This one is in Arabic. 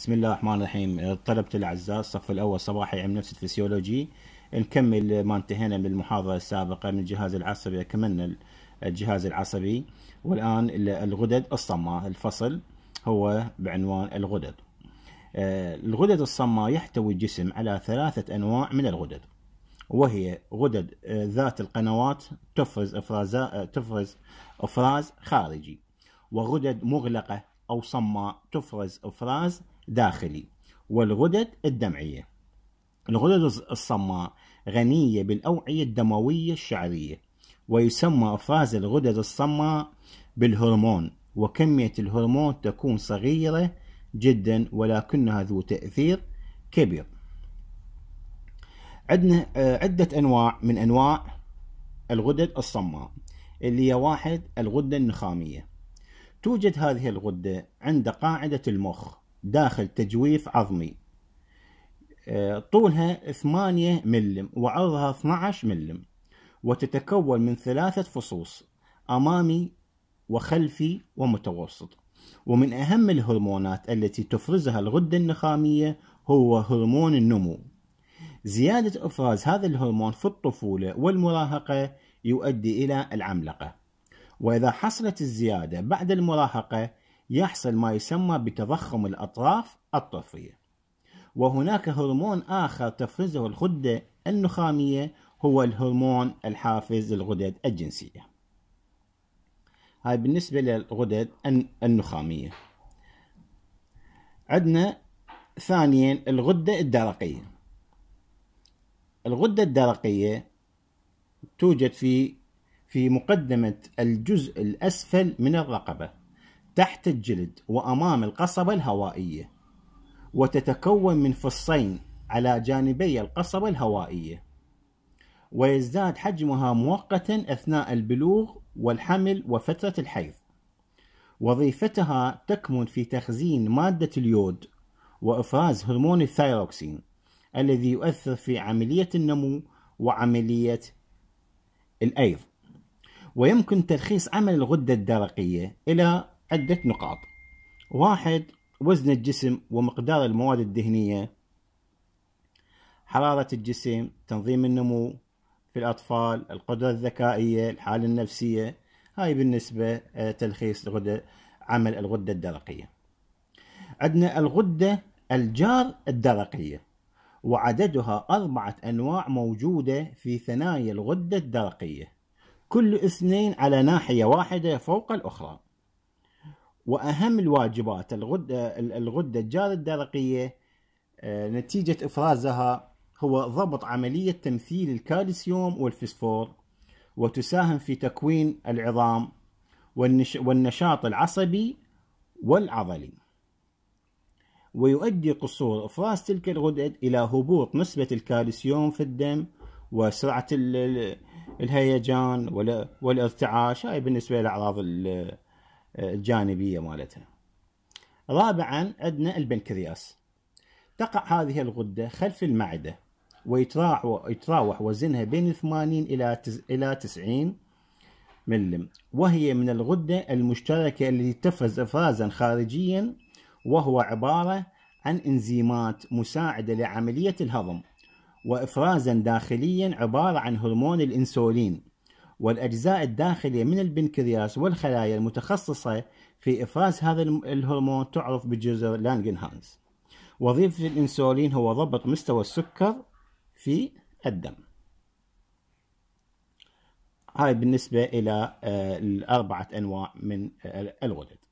بسم الله الرحمن الرحيم طلبة الأعزاء الصف الأول صباحي علم نفس الفسيولوجي نكمل ما انتهينا من المحاضرة السابقة من الجهاز العصبي كملنا الجهاز العصبي والآن الغدد الصماء الفصل هو بعنوان الغدد آه، الغدد الصماء يحتوي الجسم على ثلاثة أنواع من الغدد وهي غدد آه، ذات القنوات تفرز إفراز آه، تفرز إفراز خارجي وغدد مغلقة أو صماء تفرز إفراز داخلي والغدد الدمعية الغدد الصماء غنية بالأوعية الدموية الشعرية ويسمى إفراز الغدد الصماء بالهرمون وكمية الهرمون تكون صغيرة جدا ولكنها ذو تأثير كبير عندنا عدة أنواع من أنواع الغدد الصماء اللي هي واحد الغدة النخامية توجد هذه الغدة عند قاعدة المخ داخل تجويف عظمي آه، طولها 8 ملم وعرضها 12 ملم وتتكون من ثلاثة فصوص أمامي وخلفي ومتوسط ومن أهم الهرمونات التي تفرزها الغدة النخامية هو هرمون النمو زيادة إفراز هذا الهرمون في الطفولة والمراهقة يؤدي إلى العملقة وإذا حصلت الزيادة بعد المراهقة يحصل ما يسمى بتضخم الأطراف الطرفية وهناك هرمون آخر تفرزه الغدة النخامية هو الهرمون الحافز للغدد الجنسية هاي بالنسبة للغدد النخامية عندنا ثانيا الغدة الدرقية الغدة الدرقية توجد في في مقدمة الجزء الأسفل من الرقبة تحت الجلد وأمام القصبة الهوائية وتتكون من فصين على جانبي القصبة الهوائية ويزداد حجمها مؤقتا أثناء البلوغ والحمل وفترة الحيض وظيفتها تكمن في تخزين مادة اليود وإفراز هرمون الثايروكسين الذي يؤثر في عملية النمو وعملية الأيض ويمكن تلخيص عمل الغدة الدرقية إلى عدة نقاط واحد وزن الجسم ومقدار المواد الدهنية حرارة الجسم تنظيم النمو في الأطفال القدرة الذكائية الحالة النفسية هاي بالنسبة آه، تلخيص غدة عمل الغدة الدرقية عندنا الغدة الجار الدرقية وعددها أربعة أنواع موجودة في ثنايا الغدة الدرقية كل اثنين على ناحية واحدة فوق الأخرى واهم الواجبات الغده الغده الجاذه الدرقيه آه، نتيجه افرازها هو ضبط عمليه تمثيل الكالسيوم والفسفور وتساهم في تكوين العظام والنشاط العصبي والعضلي ويؤدي قصور افراز تلك الغدد الى هبوط نسبه الكالسيوم في الدم وسرعه الهيجان والارتعاش هاي بالنسبه لاعراض الجانبيه مالتها. رابعا عندنا البنكرياس. تقع هذه الغده خلف المعده ويتراوح وزنها بين 80 الى الى 90 ملم وهي من الغده المشتركه التي تفرز افرازا خارجيا وهو عباره عن انزيمات مساعده لعمليه الهضم وافرازا داخليا عباره عن هرمون الانسولين والأجزاء الداخلية من البنكرياس والخلايا المتخصصة في إفراز هذا الهرمون تعرف بجزر لانجنهانز وظيفة الإنسولين هو ضبط مستوى السكر في الدم هاي بالنسبة إلى آه، الأربعة أنواع من آه، الغدد